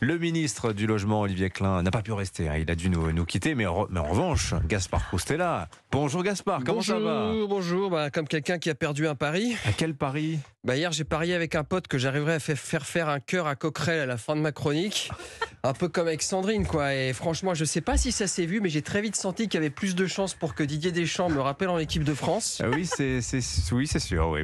Le ministre du Logement, Olivier Klein, n'a pas pu rester. Hein. Il a dû nous, quitter. Mais en, revanche, Gaspard Proust est là. Bonjour Gaspard, comment ça va Bonjour, bah, comme quelqu'un qui a perdu un pari. À quel pari bah, Hier, j'ai parié avec un pote que j'arriverais à faire faire un cœur à Coquerel à la fin de ma chronique un peu comme avec Sandrine, quoi. Et franchement, je sais pas si ça s'est vu, mais j'ai très vite senti qu'il y avait plus de chances pour que Didier Deschamps me rappelle en équipe de France. Ah oui, c'est oui, c'est sûr, oui.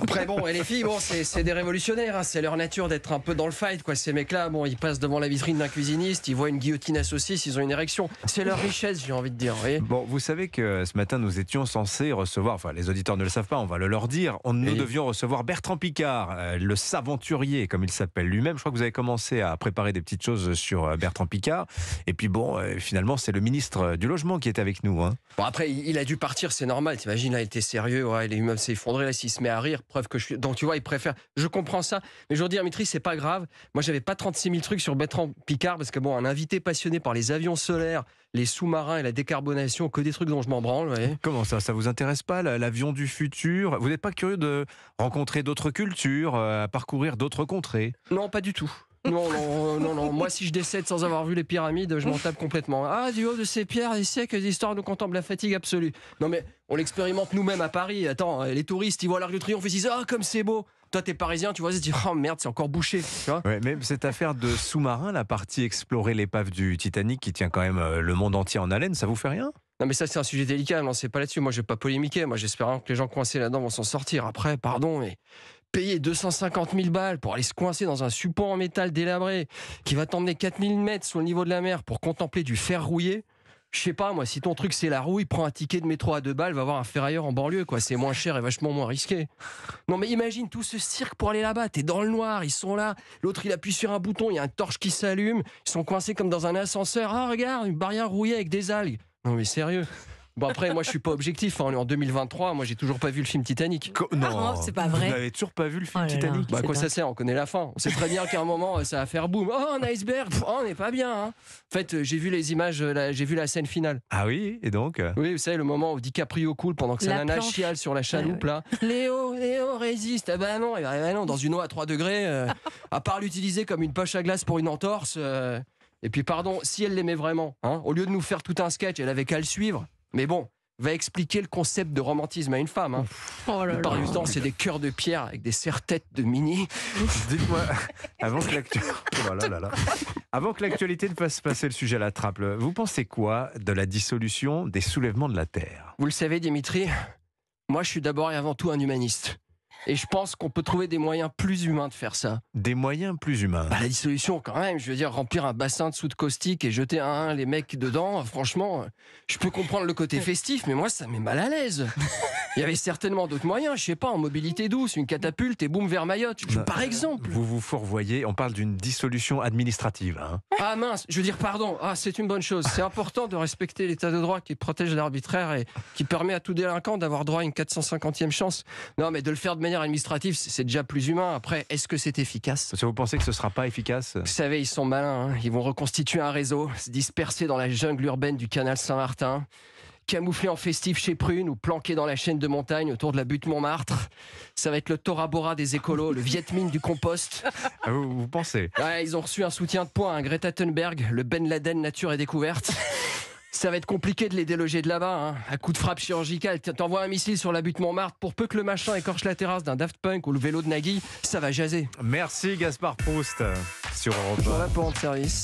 Après, bon, et les filles, bon, c'est des révolutionnaires, hein. c'est leur nature d'être un peu dans le fight, quoi. Ces mecs-là, bon, ils passent devant la vitrine d'un cuisiniste, ils voient une guillotine à saucisse, ils ont une érection. C'est leur richesse, j'ai envie de dire. oui bon, vous savez que euh, ce matin, nous étions censés recevoir, enfin, les auditeurs ne le savent pas, on va le leur dire, on, nous devions recevoir Bertrand Picard, euh, le saventurier, comme il s'appelle lui-même. Je crois que vous avez commencé à préparer des petites choses sur euh, Bertrand Picard. Et puis bon, euh, finalement, c'est le ministre euh, du Logement qui est avec nous. Hein. Bon, après, il a dû partir, c'est normal. T'imagines, là, il était sérieux, ouais, il s'est effondré, là, s'il se met à rire, preuve que je suis. Donc, tu vois, il préfère. Je comprends ça. Mais je veux dire, Mitri, c'est pas grave. Moi, j'avais pas 36 000 trucs sur Bertrand Picard parce que, bon, un invité passionné par les avions solaires, les sous-marins et la décarbonation, que des trucs dont je m'en branle. Comment ça Ça vous intéresse pas, l'avion du futur Vous n'êtes pas curieux de rencontrer d'autres cultures, à parcourir d'autres contrées Non, pas du tout. Non, euh, non, non, Moi, si je décède sans avoir vu les pyramides, je m'en tape complètement. Ah, du haut de ces pierres, des siècles l'histoire nous contemple la fatigue absolue. Non, mais on l'expérimente nous-mêmes à Paris. Attends, euh, les touristes, ils voient l'Arc de Triomphe, ils disent Ah, comme c'est beau toi, t'es parisien, tu vois, tu dis, oh merde, c'est encore bouché. Tu cette affaire de sous-marin, la partie explorer l'épave du Titanic qui tient quand même euh, le monde entier en haleine, ça vous fait rien non mais ça c'est un sujet délicat, non c'est pas là-dessus. Moi je vais pas polémiquer. Moi j'espère que les gens coincés là-dedans vont s'en sortir. Après, pardon, mais payer 250 000 balles pour aller se coincer dans un support en métal délabré qui va t'emmener 4000 mètres sous le niveau de la mer pour contempler du fer rouillé, je sais pas, moi, si ton truc c'est la rouille, prends un ticket de métro à deux balles, va voir un ferrailleur en banlieue, quoi. C'est moins cher et vachement moins risqué. Non, mais imagine tout ce cirque pour aller là-bas. T'es dans le noir, ils sont là. L'autre, il appuie sur un bouton, il y a un torche qui s'allume. Ils sont coincés comme dans un ascenseur. Ah, regarde, une barrière rouillée avec des algues. Non, mais sérieux. Bon, après, moi, je suis pas objectif. Hein. en 2023. Moi, j'ai toujours pas vu le film Titanic. Ah, non, c'est pas vrai. Vous n'avez toujours pas vu le film oh Titanic. bah, quoi ça sert On connaît la fin. On sait très bien qu'à un moment, euh, ça va faire boum. Oh, un iceberg. Oh, on n'est pas bien. Hein. En fait, euh, j'ai vu les images, euh, j'ai vu la scène finale. Ah oui, et donc Oui, vous savez, le moment où DiCaprio coule pendant que sa nana chiale sur la chaloupe, là. Léo, Léo, résiste. Ah bah non, eh ben, eh non dans une eau à 3 degrés, à part l'utiliser comme une poche à glace pour une entorse. et puis, pardon, si elle l'aimait vraiment, hein, au lieu de nous faire tout un sketch, elle avait qu'à le suivre. Mais bon, va expliquer le concept de romantisme à une femme. Hein. Oh là temps, c'est des cœurs de pierre avec des serre-têtes de mini. Dites-moi, avant que l'actualité, oh avant que l'actualité ne fasse passer le sujet à la trappe, vous pensez quoi de la dissolution des soulèvements de la Terre Vous le savez, Dimitri, moi je suis d'abord et avant tout un humaniste. Et je pense qu'on peut trouver des moyens plus humains de faire ça. Des moyens plus humains bah, La dissolution, quand même. Je veux dire, remplir un bassin de soude caustique et jeter un, un les mecs dedans, franchement, je peux comprendre le côté festif, mais moi, ça m'est mal à l'aise. Il y avait certainement d'autres moyens, je sais pas, en mobilité douce, une catapulte et boum vers Mayotte, bah, par exemple. Vous vous fourvoyez, on parle d'une dissolution administrative. Hein. Ah mince, je veux dire pardon, ah, c'est une bonne chose. C'est important de respecter l'état de droit qui protège l'arbitraire et qui permet à tout délinquant d'avoir droit à une 450e chance. Non, mais de le faire de manière administrative, c'est déjà plus humain. Après, est-ce que c'est efficace Si vous pensez que ce sera pas efficace Vous savez, ils sont malins, hein. ils vont reconstituer un réseau, se disperser dans la jungle urbaine du canal Saint-Martin camouflé en festif chez Prune ou planqué dans la chaîne de montagne autour de la butte Montmartre. Ça va être le Tora Bora des écolos, le Viet du compost. Ah, vous, pensez Ils ont reçu un soutien de poids, un hein. Greta Thunberg, le Ben Laden Nature et Découverte. Ça va être compliqué de les déloger de là-bas, hein. à coup de frappe chirurgicale. T'envoies un missile sur la butte Montmartre pour peu que le machin écorche la terrasse d'un Daft Punk ou le vélo de Nagui, ça va jaser. Merci Gaspard Proust euh, sur Europe. Voilà pour service.